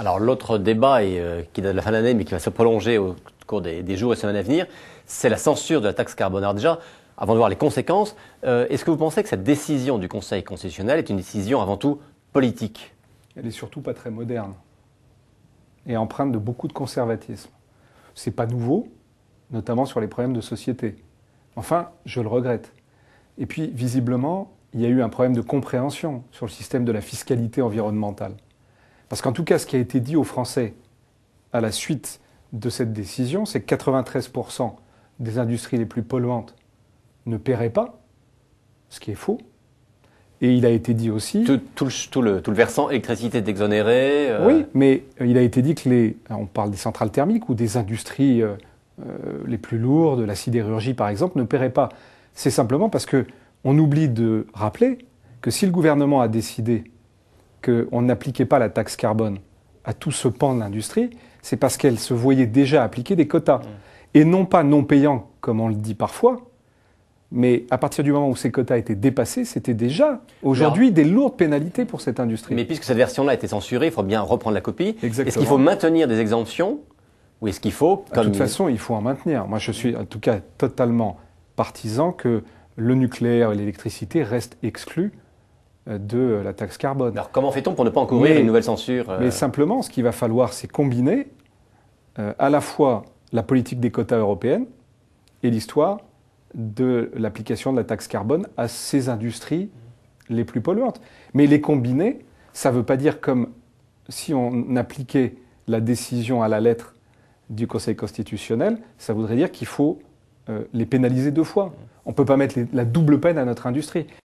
Alors l'autre débat euh, qui date de la fin de l'année mais qui va se prolonger au cours des, jours et semaines à venir, c'est la censure de la taxe carbone. Alors déjà, avant de voir les conséquences, euh, est-ce que vous pensez que cette décision du Conseil constitutionnel est une décision avant tout politique Elle n'est surtout pas très moderne et empreinte de beaucoup de conservatisme. n'est pas nouveau, notamment sur les problèmes de société. Enfin, je le regrette. Et puis, visiblement, il y a eu un problème de compréhension sur le système de la fiscalité environnementale. Parce qu'en tout cas, ce qui a été dit aux Français à la suite de cette décision, c'est que 93% des industries les plus polluantes ne paieraient pas, ce qui est faux. Et il a été dit aussi. Tout, le, versant électricité est euh. Oui, mais euh, il a été dit que les. On parle des centrales thermiques ou des industries euh, les plus lourdes, la sidérurgie par exemple, ne paieraient pas. C'est simplement parce qu'on oublie de rappeler que si le gouvernement a décidé qu'on n'appliquait pas la taxe carbone à tout ce pan de l'industrie, c'est parce qu'elle se voyait déjà appliquer des quotas. Mm. Et non pas non payants, comme on le dit parfois, mais à partir du moment où ces quotas étaient dépassés, c'était déjà aujourd'hui des lourdes pénalités pour cette industrie. Mais puisque cette version-là a été censurée, il faut bien reprendre la copie. Est-ce qu'il faut maintenir des exemptions ou est-ce qu'il faut... De toute façon, il faut en maintenir. Moi, je suis en tout cas totalement partisan que le nucléaire et l'électricité restent exclus de euh, la taxe carbone. Alors comment fait-on pour ne pas encourir une nouvelle censure euh Mais simplement, ce qu'il va falloir, c'est combiner euh, à la fois la politique des quotas européennes et l'histoire de l'application de la taxe carbone à ces industries les plus polluantes. Mais les combiner, ça ne veut pas dire comme si on appliquait la décision à la lettre du Conseil constitutionnel, ça voudrait dire qu'il faut les pénaliser deux fois. On ne peut pas mettre la double peine à notre industrie.